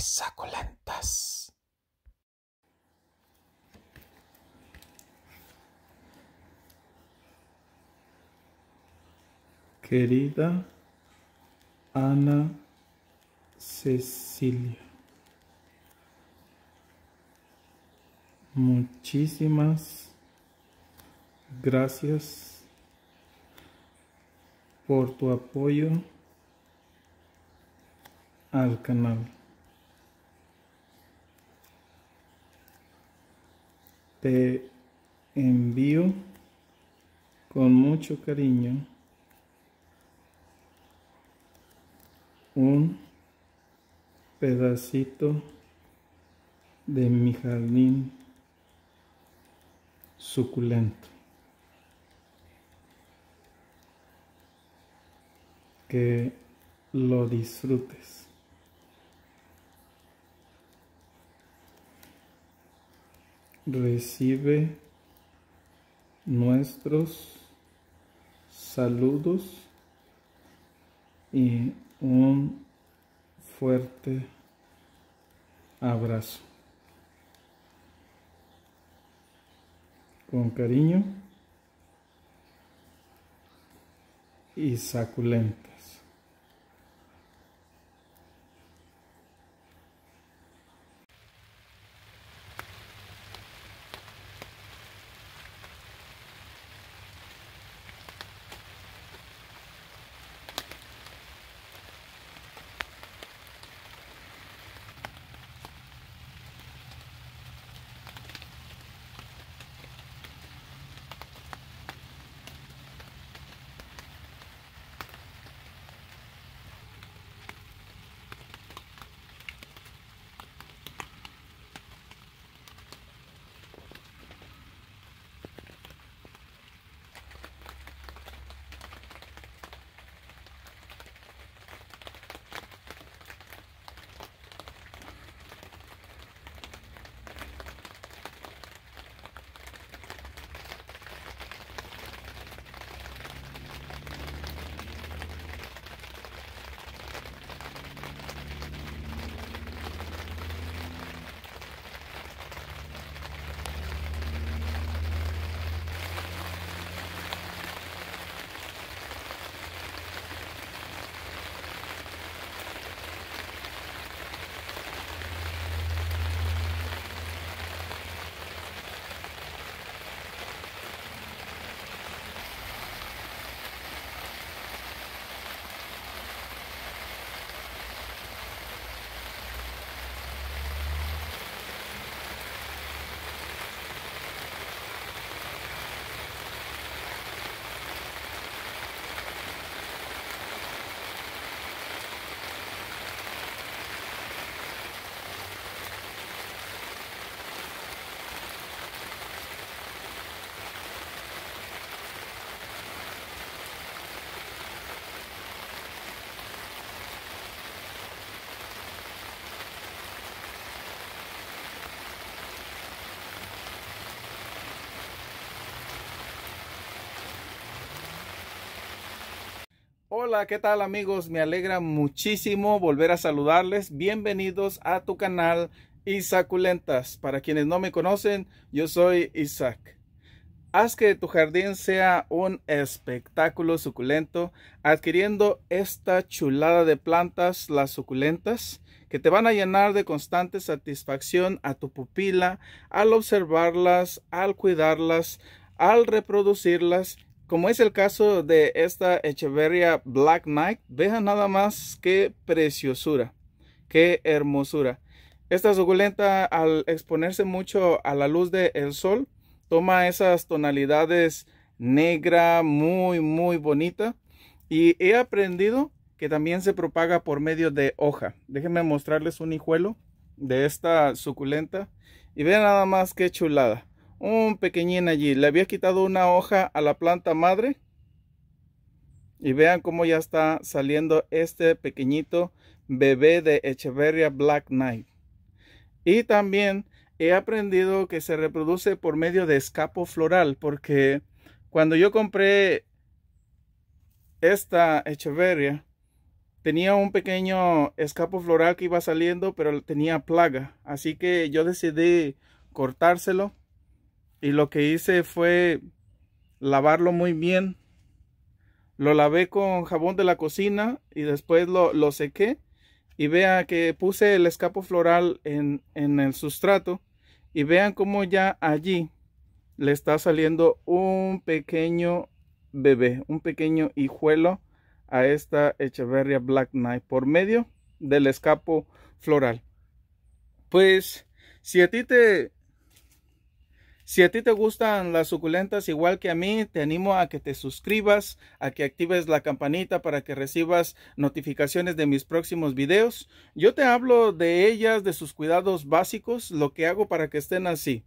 Sacolantas, Querida Ana Cecilia, muchísimas gracias por tu apoyo al canal. Te envío con mucho cariño un pedacito de mi jardín suculento que lo disfrutes recibe nuestros saludos y un fuerte abrazo. Con cariño y saculento. Hola, ¿qué tal amigos? Me alegra muchísimo volver a saludarles. Bienvenidos a tu canal Isaculentas. Para quienes no me conocen, yo soy Isaac. Haz que tu jardín sea un espectáculo suculento adquiriendo esta chulada de plantas, las suculentas, que te van a llenar de constante satisfacción a tu pupila al observarlas, al cuidarlas, al reproducirlas como es el caso de esta Echeverria Black Knight, deja nada más que preciosura, qué hermosura. Esta suculenta al exponerse mucho a la luz del sol, toma esas tonalidades negra muy muy bonita y he aprendido que también se propaga por medio de hoja. Déjenme mostrarles un hijuelo de esta suculenta y vean nada más que chulada un pequeñín allí. Le había quitado una hoja a la planta madre. Y vean cómo ya está saliendo este pequeñito bebé de Echeverria Black Knight. Y también he aprendido que se reproduce por medio de escapo floral. Porque cuando yo compré esta Echeverria, tenía un pequeño escapo floral que iba saliendo, pero tenía plaga. Así que yo decidí cortárselo y lo que hice fue lavarlo muy bien. Lo lavé con jabón de la cocina y después lo, lo sequé. Y vea que puse el escapo floral en, en el sustrato. Y vean cómo ya allí le está saliendo un pequeño bebé, un pequeño hijuelo a esta Echeverria Black Knight por medio del escapo floral. Pues si a ti te, si a ti te gustan las suculentas igual que a mí, te animo a que te suscribas, a que actives la campanita para que recibas notificaciones de mis próximos videos. Yo te hablo de ellas, de sus cuidados básicos, lo que hago para que estén así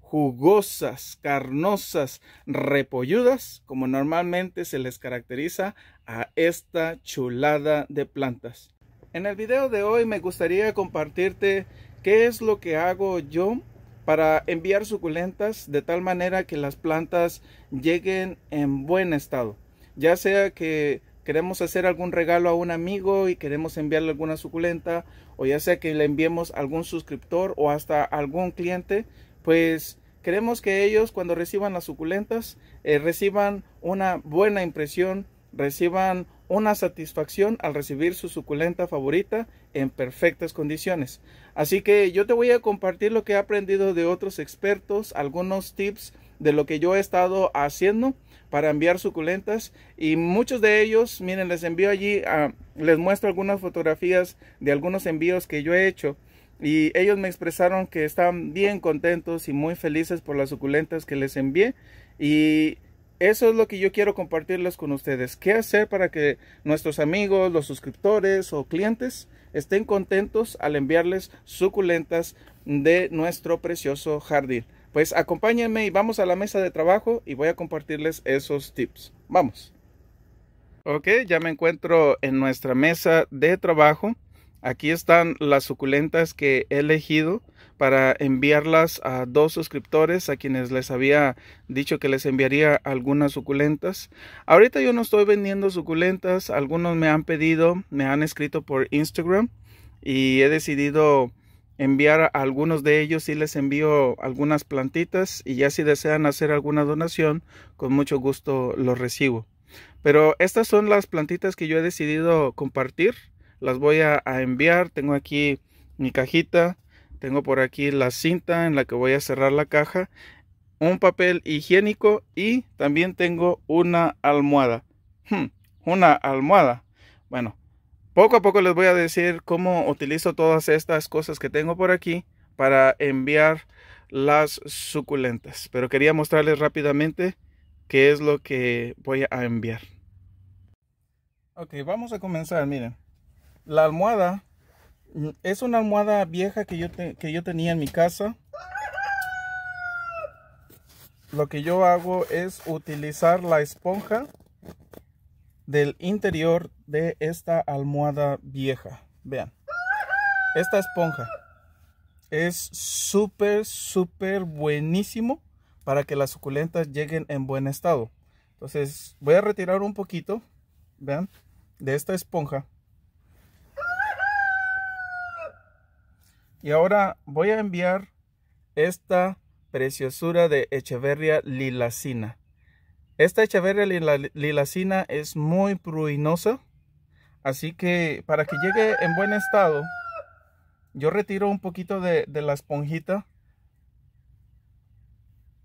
jugosas, carnosas, repolludas, como normalmente se les caracteriza a esta chulada de plantas. En el video de hoy me gustaría compartirte qué es lo que hago yo para enviar suculentas de tal manera que las plantas lleguen en buen estado. Ya sea que queremos hacer algún regalo a un amigo y queremos enviarle alguna suculenta o ya sea que le enviemos a algún suscriptor o hasta algún cliente, pues queremos que ellos cuando reciban las suculentas eh, reciban una buena impresión, reciban una satisfacción al recibir su suculenta favorita en perfectas condiciones. Así que yo te voy a compartir lo que he aprendido de otros expertos, algunos tips de lo que yo he estado haciendo para enviar suculentas y muchos de ellos, miren, les envío allí, a ah, les muestro algunas fotografías de algunos envíos que yo he hecho y ellos me expresaron que están bien contentos y muy felices por las suculentas que les envié y eso es lo que yo quiero compartirles con ustedes. ¿Qué hacer para que nuestros amigos, los suscriptores o clientes estén contentos al enviarles suculentas de nuestro precioso jardín? Pues acompáñenme y vamos a la mesa de trabajo y voy a compartirles esos tips. Vamos. Ok, ya me encuentro en nuestra mesa de trabajo. Aquí están las suculentas que he elegido para enviarlas a dos suscriptores a quienes les había dicho que les enviaría algunas suculentas. Ahorita yo no estoy vendiendo suculentas, algunos me han pedido, me han escrito por Instagram y he decidido enviar a algunos de ellos y les envío algunas plantitas y ya si desean hacer alguna donación, con mucho gusto los recibo. Pero estas son las plantitas que yo he decidido compartir. Las voy a, a enviar. Tengo aquí mi cajita. Tengo por aquí la cinta en la que voy a cerrar la caja, un papel higiénico y también tengo una almohada. Hmm, una almohada. Bueno, poco a poco les voy a decir cómo utilizo todas estas cosas que tengo por aquí para enviar las suculentas. Pero quería mostrarles rápidamente qué es lo que voy a enviar. Ok, vamos a comenzar, miren. La almohada es una almohada vieja que yo, que yo tenía en mi casa. Lo que yo hago es utilizar la esponja del interior de esta almohada vieja. Vean. Esta esponja es súper, súper buenísimo para que las suculentas lleguen en buen estado. Entonces voy a retirar un poquito, vean, de esta esponja Y ahora voy a enviar esta preciosura de Echeverria lilacina. Esta Echeverria lilacina es muy pruinosa. Así que para que llegue en buen estado, yo retiro un poquito de, la esponjita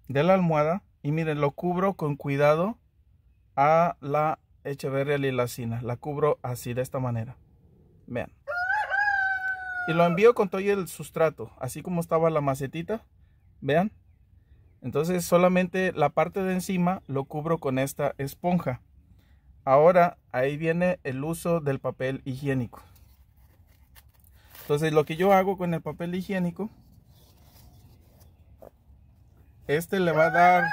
de la almohada. Y miren, lo cubro con cuidado a la Echeverria lilacina. La cubro así, de esta manera. Vean. Y lo envío con todo el sustrato, así como estaba la macetita, vean. Entonces solamente la parte de encima lo cubro con esta esponja. Ahora ahí viene el uso del papel higiénico. Entonces lo que yo hago con el papel higiénico, este le va a dar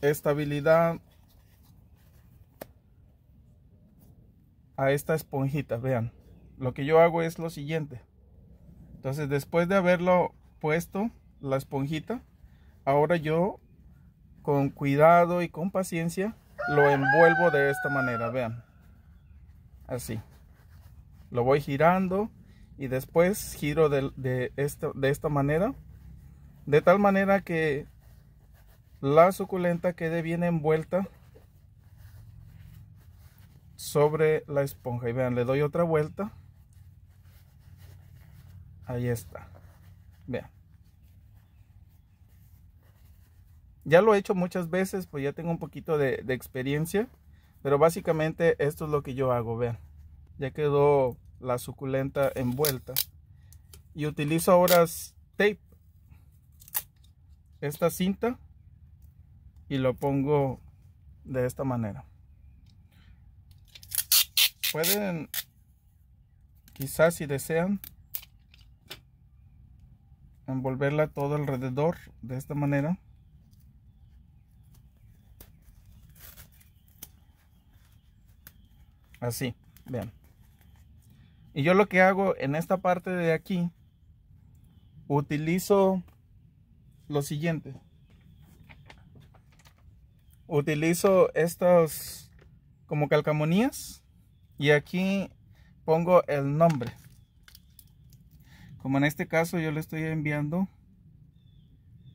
estabilidad a esta esponjita, vean. Lo que yo hago es lo siguiente. Entonces, después de haberlo puesto, la esponjita, ahora yo con cuidado y con paciencia lo envuelvo de esta manera, vean. Así. Lo voy girando y después giro de, de esta manera. De tal manera que la suculenta quede bien envuelta sobre la esponja. Y vean, le doy otra vuelta. Ahí está. Vean. Ya lo he hecho muchas veces, pues ya tengo un poquito de, experiencia. Pero básicamente esto es lo que yo hago, vean. Ya quedó la suculenta envuelta. Y utilizo ahora tape. Esta cinta. Y lo pongo de esta manera pueden, quizás si desean, envolverla todo alrededor de esta manera. Así, vean. Y yo lo que hago en esta parte de aquí, utilizo lo siguiente. Utilizo estas como calcamonías y aquí pongo el nombre como en este caso yo le estoy enviando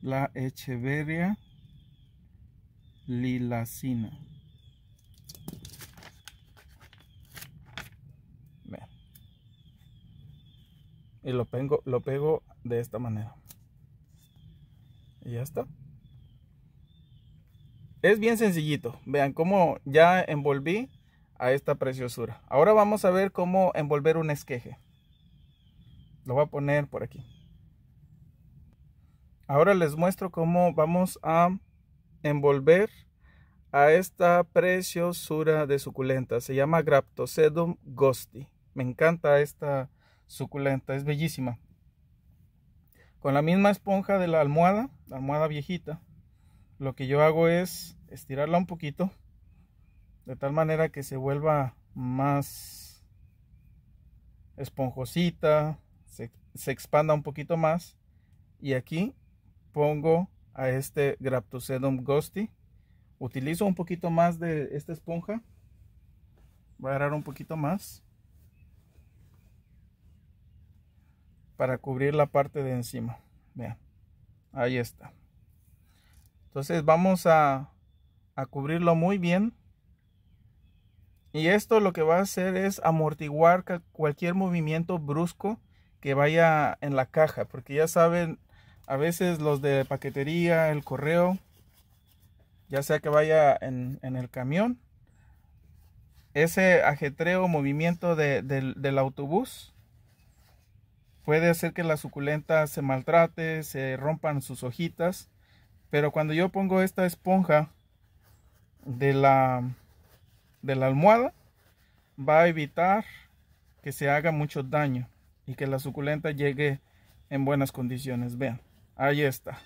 la Echeveria lilacina y lo pego, lo pego de esta manera y ya está es bien sencillito vean cómo ya envolví a esta preciosura. Ahora vamos a ver cómo envolver un esqueje. Lo voy a poner por aquí. Ahora les muestro cómo vamos a envolver a esta preciosura de suculenta. Se llama graptosedum ghosti Me encanta esta suculenta, es bellísima. Con la misma esponja de la almohada, la almohada viejita, lo que yo hago es estirarla un poquito de tal manera que se vuelva más esponjosita, se, se expanda un poquito más. Y aquí pongo a este Graptosedum Ghosti. Utilizo un poquito más de esta esponja. Voy a agarrar un poquito más. Para cubrir la parte de encima. Vean. Ahí está. Entonces vamos a, a cubrirlo muy bien. Y esto lo que va a hacer es amortiguar cualquier movimiento brusco que vaya en la caja, porque ya saben, a veces los de paquetería, el correo, ya sea que vaya en, el camión, ese ajetreo, movimiento del autobús, puede hacer que la suculenta se maltrate, se rompan sus hojitas, pero cuando yo pongo esta esponja de la de la almohada va a evitar que se haga mucho daño y que la suculenta llegue en buenas condiciones. Vean, ahí está.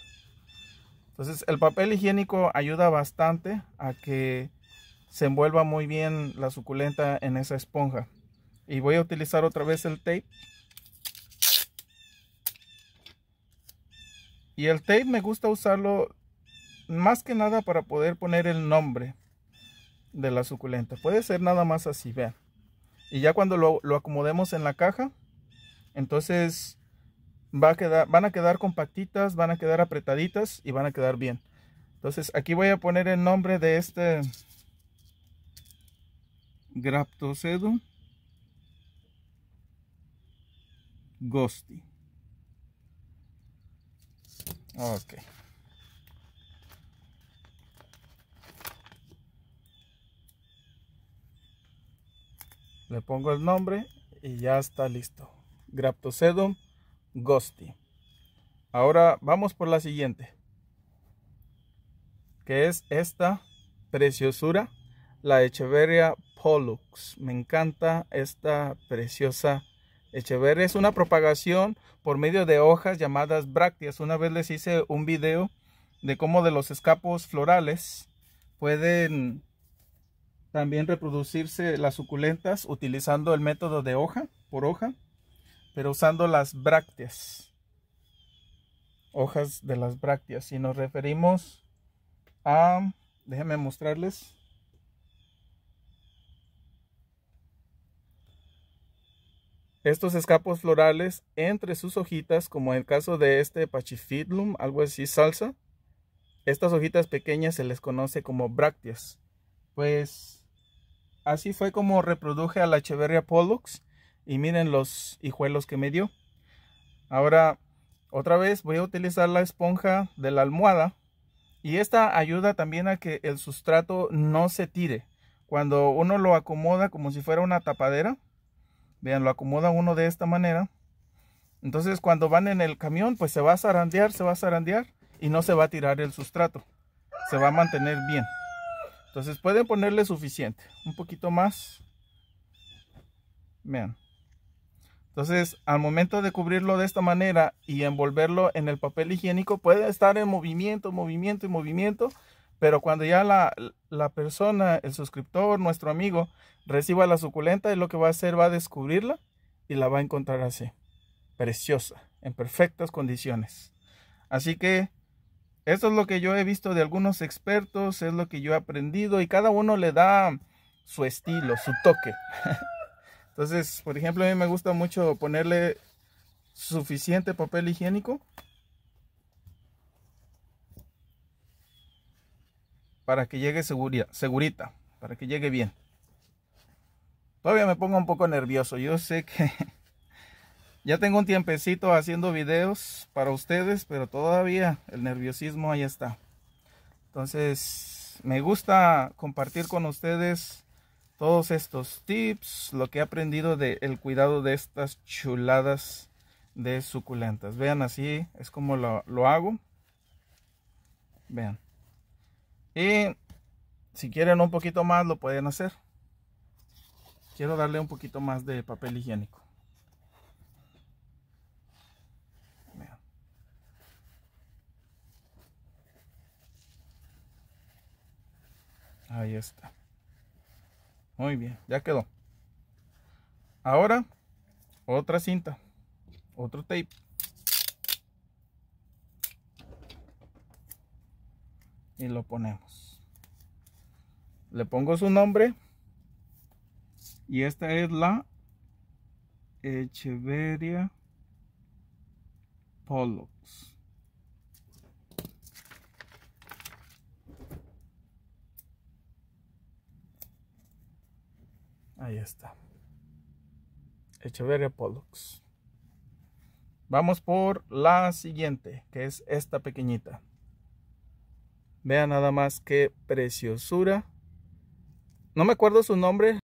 Entonces el papel higiénico ayuda bastante a que se envuelva muy bien la suculenta en esa esponja. Y voy a utilizar otra vez el tape. Y el tape me gusta usarlo más que nada para poder poner el nombre de la suculenta. Puede ser nada más así, vean. Y ya cuando lo, acomodemos en la caja, entonces va a quedar, van a quedar compactitas, van a quedar apretaditas y van a quedar bien. Entonces aquí voy a poner el nombre de este Graptocedo ghosti Ok. le pongo el nombre y ya está listo. Graptocedum ghosti. Ahora vamos por la siguiente, que es esta preciosura, la Echeveria pollux. Me encanta esta preciosa Echeveria. Es una propagación por medio de hojas llamadas brácteas. Una vez les hice un video de cómo de los escapos florales pueden también reproducirse las suculentas utilizando el método de hoja por hoja, pero usando las brácteas. Hojas de las brácteas. Si nos referimos a... Déjenme mostrarles. Estos escapos florales entre sus hojitas, como en el caso de este Pachifidlum, algo así salsa, estas hojitas pequeñas se les conoce como brácteas. Pues así fue como reproduje a la Echeverria Pollux. Y miren los hijuelos que me dio. Ahora, otra vez voy a utilizar la esponja de la almohada. Y esta ayuda también a que el sustrato no se tire. Cuando uno lo acomoda como si fuera una tapadera. Vean, lo acomoda uno de esta manera. Entonces cuando van en el camión, pues se va a zarandear, se va a zarandear y no se va a tirar el sustrato. Se va a mantener bien. Entonces pueden ponerle suficiente, un poquito más. Vean. Entonces, al momento de cubrirlo de esta manera y envolverlo en el papel higiénico, puede estar en movimiento, movimiento y movimiento, pero cuando ya la, persona, el suscriptor, nuestro amigo, reciba la suculenta, y lo que va a hacer, va a descubrirla y la va a encontrar así, preciosa, en perfectas condiciones. Así que eso es lo que yo he visto de algunos expertos, es lo que yo he aprendido y cada uno le da su estilo, su toque. Entonces, por ejemplo, a mí me gusta mucho ponerle suficiente papel higiénico para que llegue seguridad, segurita, para que llegue bien. Todavía me pongo un poco nervioso. Yo sé que Ya tengo un tiempecito haciendo videos para ustedes, pero todavía el nerviosismo ahí está. Entonces, me gusta compartir con ustedes todos estos tips, lo que he aprendido del cuidado de estas chuladas de suculentas. Vean así, es como lo, lo hago. Vean. Y si quieren un poquito más, lo pueden hacer. Quiero darle un poquito más de papel higiénico. Ahí está. Muy bien, ya quedó. Ahora, otra cinta. Otro tape. Y lo ponemos. Le pongo su nombre. Y esta es la Echeveria Polo. Ahí está. Echeverria Pollux. Vamos por la siguiente, que es esta pequeñita. Vean nada más qué preciosura. No me acuerdo su nombre.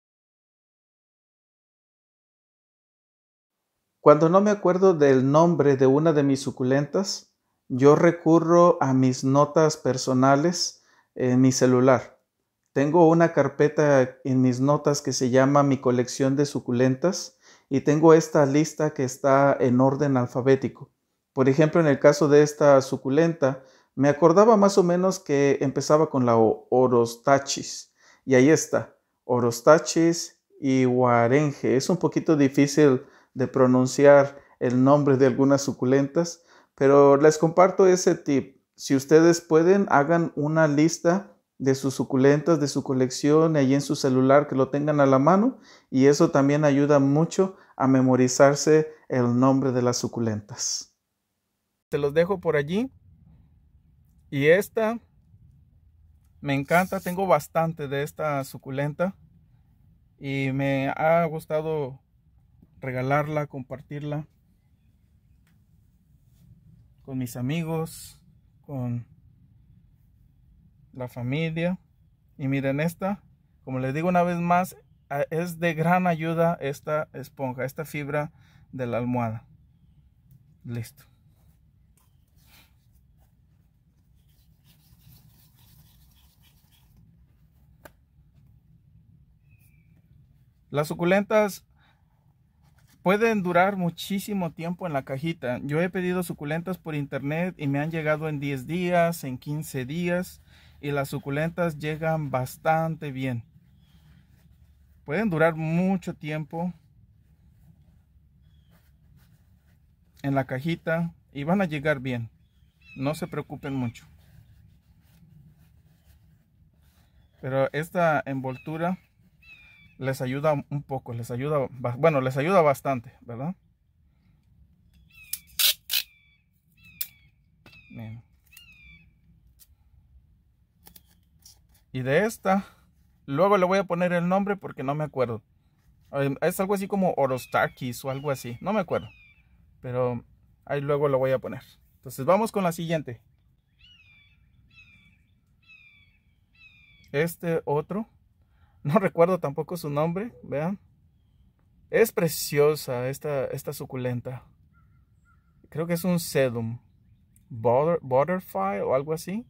Cuando no me acuerdo del nombre de una de mis suculentas, yo recurro a mis notas personales en mi celular. Tengo una carpeta en mis notas que se llama mi colección de suculentas y tengo esta lista que está en orden alfabético. Por ejemplo, en el caso de esta suculenta, me acordaba más o menos que empezaba con la Orostachis. Y ahí está, Orostachis y Guarenje. Es un poquito difícil de pronunciar el nombre de algunas suculentas, pero les comparto ese tip. Si ustedes pueden, hagan una lista de sus suculentas, de su colección, allí en su celular, que lo tengan a la mano. Y eso también ayuda mucho a memorizarse el nombre de las suculentas. Te los dejo por allí. Y esta me encanta, tengo bastante de esta suculenta y me ha gustado regalarla, compartirla con mis amigos, con la familia. Y miren esta, como les digo una vez más, es de gran ayuda esta esponja, esta fibra de la almohada. Listo. Las suculentas pueden durar muchísimo tiempo en la cajita. Yo he pedido suculentas por internet y me han llegado en 10 días, en 15 días y las suculentas llegan bastante bien. Pueden durar mucho tiempo en la cajita y van a llegar bien. No se preocupen mucho. Pero esta envoltura les ayuda un poco, les ayuda, bueno, les ayuda bastante, ¿verdad? Bien. Y de esta, luego le voy a poner el nombre porque no me acuerdo. Eh, es algo así como Orostakis o algo así, no me acuerdo. Pero ahí luego lo voy a poner. Entonces vamos con la siguiente. Este otro, no recuerdo tampoco su nombre, vean. Es preciosa esta, suculenta. Creo que es un sedum. butterfly o algo así.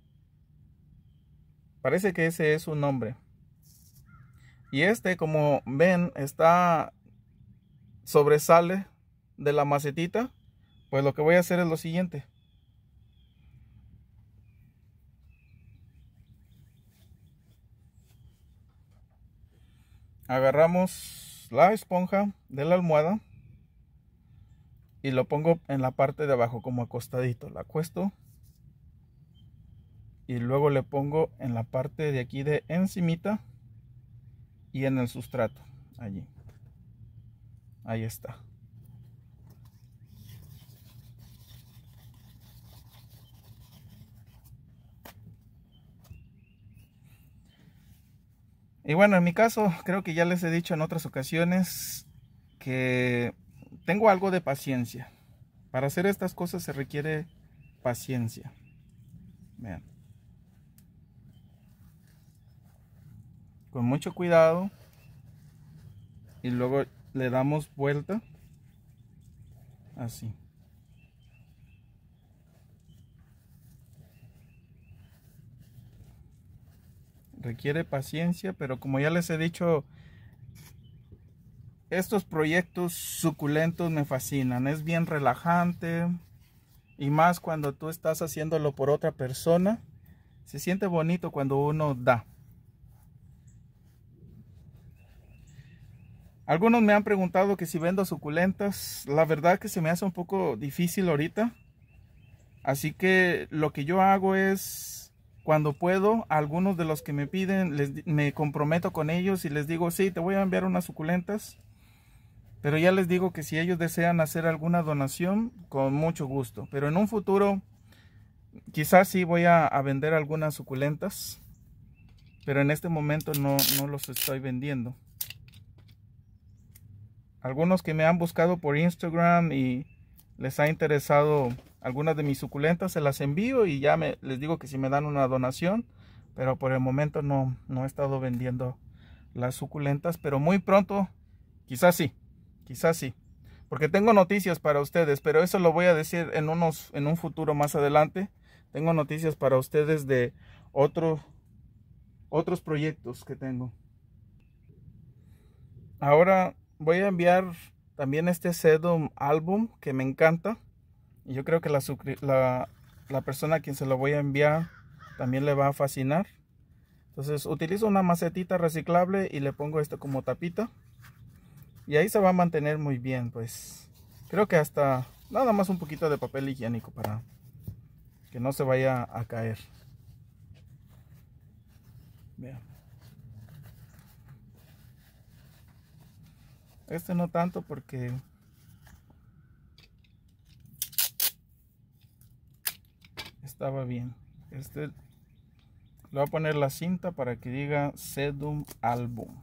Parece que ese es su nombre. Y este, como ven, está sobresale de la macetita. Pues lo que voy a hacer es lo siguiente. Agarramos la esponja de la almohada y lo pongo en la parte de abajo como acostadito. La acuesto y luego le pongo en la parte de aquí de encimita y en el sustrato allí ahí está y bueno en mi caso creo que ya les he dicho en otras ocasiones que tengo algo de paciencia para hacer estas cosas se requiere paciencia vean con mucho cuidado y luego le damos vuelta así requiere paciencia pero como ya les he dicho estos proyectos suculentos me fascinan es bien relajante y más cuando tú estás haciéndolo por otra persona se siente bonito cuando uno da Algunos me han preguntado que si vendo suculentas. La verdad que se me hace un poco difícil ahorita. Así que lo que yo hago es, cuando puedo, algunos de los que me piden, me comprometo con ellos y les digo, sí, te voy a enviar unas suculentas. Pero ya les digo que si ellos desean hacer alguna donación, con mucho gusto. Pero en un futuro, quizás sí voy a, vender algunas suculentas. Pero en este momento no, no los estoy vendiendo algunos que me han buscado por Instagram y les ha interesado algunas de mis suculentas, se las envío y ya me, les digo que si me dan una donación, pero por el momento no, no he estado vendiendo las suculentas, pero muy pronto quizás sí, quizás sí, porque tengo noticias para ustedes, pero eso lo voy a decir en, unos, en un futuro más adelante. Tengo noticias para ustedes de otro, otros proyectos que tengo. Ahora voy a enviar también este sedum álbum que me encanta. Y yo creo que la, la, persona a quien se lo voy a enviar también le va a fascinar. Entonces utilizo una macetita reciclable y le pongo esto como tapita. Y ahí se va a mantener muy bien. Pues creo que hasta nada más un poquito de papel higiénico para que no se vaya a caer. Bien. Este no tanto porque... Estaba bien. Este le voy a poner la cinta para que diga Sedum Album.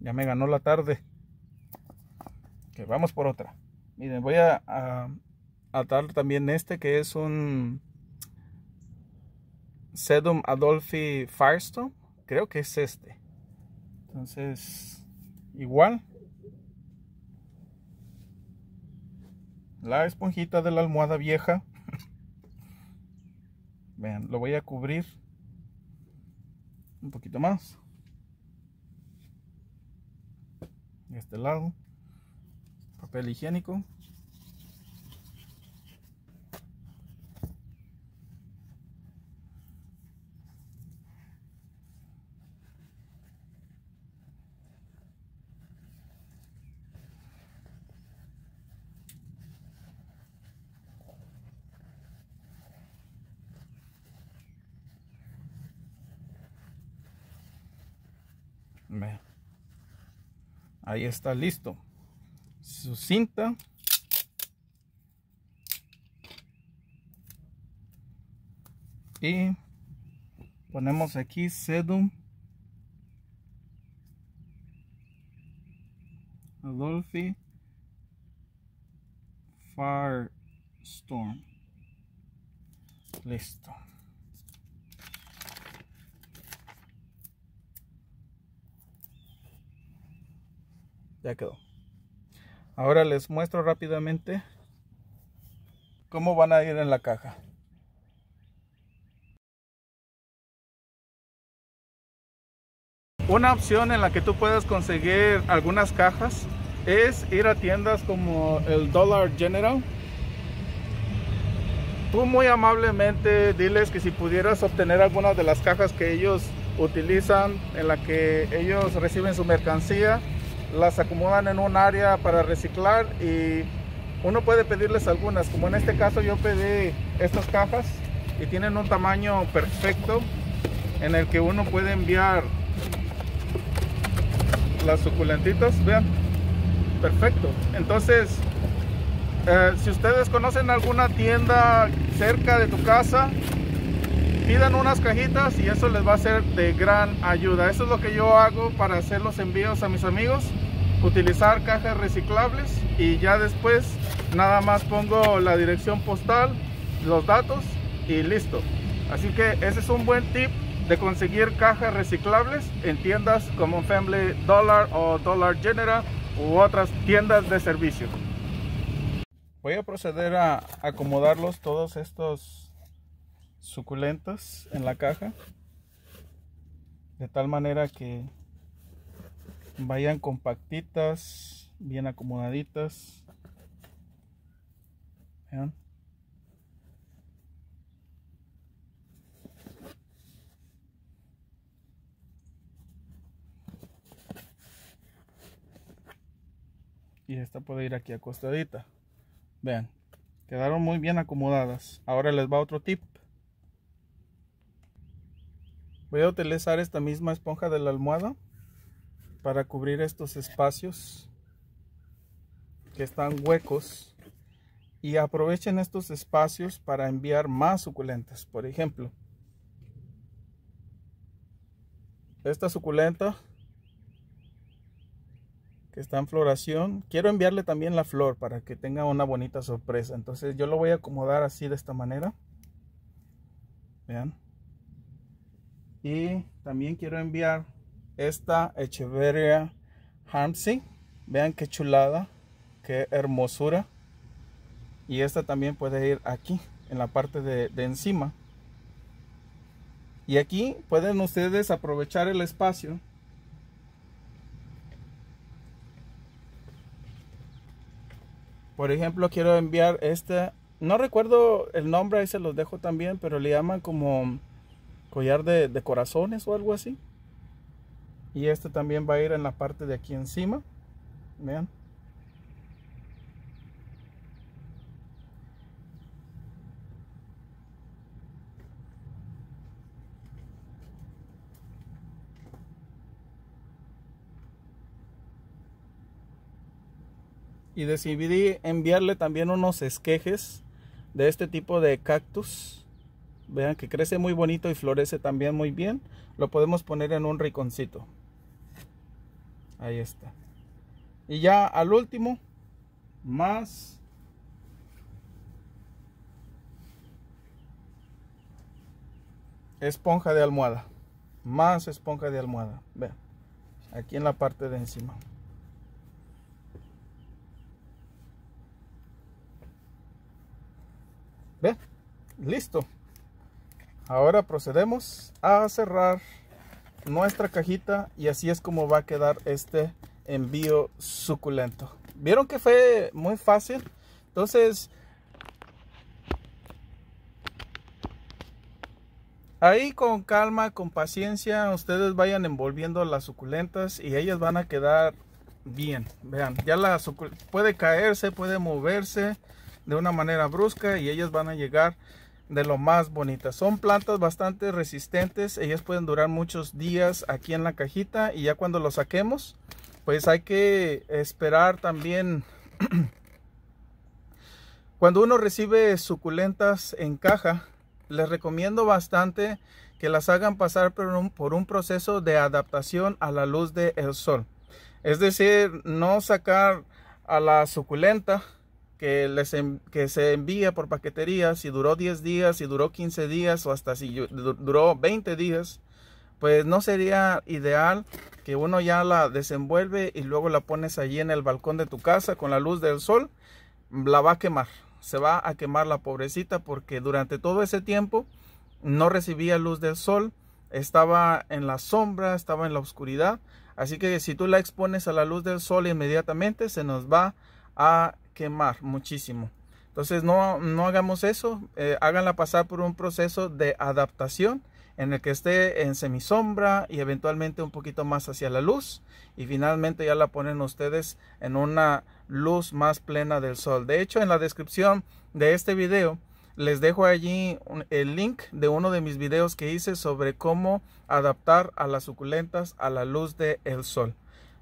Ya me ganó la tarde. Que vamos por otra. Miren, voy a, atar también este que es un Sedum Adolfi Firestone. Creo que es este. Entonces, igual. La esponjita de la almohada vieja. Vean, lo voy a cubrir un poquito más. De este lado. Papel higiénico. ahí está listo su cinta y ponemos aquí sedum Adolfi Storm, listo ya quedó ahora les muestro rápidamente cómo van a ir en la caja Una opción en la que tú puedas conseguir algunas cajas es ir a tiendas como el Dollar General. Tú muy amablemente diles que si pudieras obtener algunas de las cajas que ellos utilizan, en la que ellos reciben su mercancía, las acomodan en un área para reciclar y uno puede pedirles algunas, como en este caso yo pedí estas cajas y tienen un tamaño perfecto en el que uno puede enviar las suculentitas, vean, perfecto. Entonces, eh, si ustedes conocen alguna tienda cerca de tu casa, pidan unas cajitas y eso les va a ser de gran ayuda. Eso es lo que yo hago para hacer los envíos a mis amigos, utilizar cajas reciclables y ya después nada más pongo la dirección postal, los datos y listo. Así que ese es un buen tip de conseguir cajas reciclables en tiendas como Family Dollar o Dollar General u otras tiendas de servicio. Voy a proceder a acomodarlos todos estos suculentas en la caja de tal manera que vayan compactitas bien acomodaditas ¿Vean? y esta puede ir aquí acostadita vean quedaron muy bien acomodadas ahora les va otro tip Voy a utilizar esta misma esponja de la almohada para cubrir estos espacios que están huecos y aprovechen estos espacios para enviar más suculentas. Por ejemplo, esta suculenta que está en floración, quiero enviarle también la flor para que tenga una bonita sorpresa. Entonces yo lo voy a acomodar así de esta manera. Vean y también quiero enviar esta Echeveria Harmsy vean qué chulada qué hermosura y esta también puede ir aquí en la parte de, de encima y aquí pueden ustedes aprovechar el espacio por ejemplo quiero enviar este no recuerdo el nombre ahí se los dejo también pero le llaman como collar de, corazones o algo así. Y este también va a ir en la parte de aquí encima. Vean. Y decidí enviarle también unos esquejes de este tipo de cactus vean que crece muy bonito y florece también muy bien lo podemos poner en un rinconcito. ahí está y ya al último más esponja de almohada más esponja de almohada vean aquí en la parte de encima vean listo ahora procedemos a cerrar nuestra cajita y así es como va a quedar este envío suculento vieron que fue muy fácil entonces ahí con calma con paciencia ustedes vayan envolviendo las suculentas y ellas van a quedar bien vean ya la puede caerse puede moverse de una manera brusca y ellas van a llegar de lo más bonitas. Son plantas bastante resistentes, ellas pueden durar muchos días aquí en la cajita y ya cuando lo saquemos, pues hay que esperar también. cuando uno recibe suculentas en caja, les recomiendo bastante que las hagan pasar por un, proceso de adaptación a la luz del sol. Es decir, no sacar a la suculenta que, les, que se envía por paquetería, si duró 10 días, si duró 15 días o hasta si duró 20 días, pues no sería ideal que uno ya la desenvuelve y luego la pones allí en el balcón de tu casa con la luz del sol, la va a quemar, se va a quemar la pobrecita porque durante todo ese tiempo no recibía luz del sol, estaba en la sombra, estaba en la oscuridad, así que si tú la expones a la luz del sol inmediatamente se nos va a quemar muchísimo. Entonces no, no hagamos eso, eh, háganla pasar por un proceso de adaptación en el que esté en semisombra y eventualmente un poquito más hacia la luz y finalmente ya la ponen ustedes en una luz más plena del sol. De hecho en la descripción de este video les dejo allí el link de uno de mis videos que hice sobre cómo adaptar a las suculentas a la luz del sol.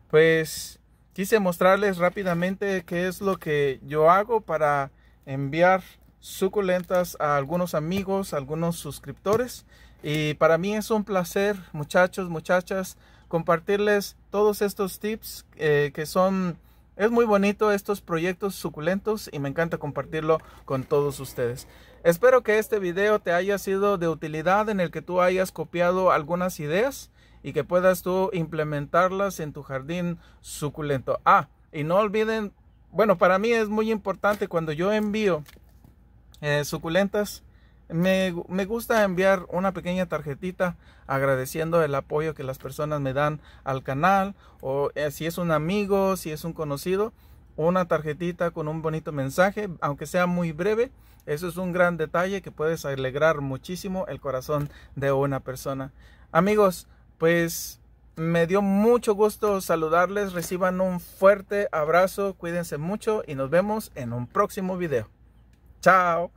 Pues quise mostrarles rápidamente qué es lo que yo hago para enviar suculentas a algunos amigos, algunos suscriptores. Y para mí es un placer, muchachos, muchachas, compartirles todos estos tips eh, que son... Es muy bonito estos proyectos suculentos y me encanta compartirlo con todos ustedes. Espero que este video te haya sido de utilidad en el que tú hayas copiado algunas ideas y que puedas tú implementarlas en tu jardín suculento. Ah, y no olviden, bueno, para mí es muy importante cuando yo envío eh, suculentas, me, gusta enviar una pequeña tarjetita agradeciendo el apoyo que las personas me dan al canal o eh, si es un amigo, si es un conocido, una tarjetita con un bonito mensaje, aunque sea muy breve. Eso es un gran detalle que puedes alegrar muchísimo el corazón de una persona. Amigos, pues me dio mucho gusto saludarles. Reciban un fuerte abrazo, cuídense mucho y nos vemos en un próximo video. Chao.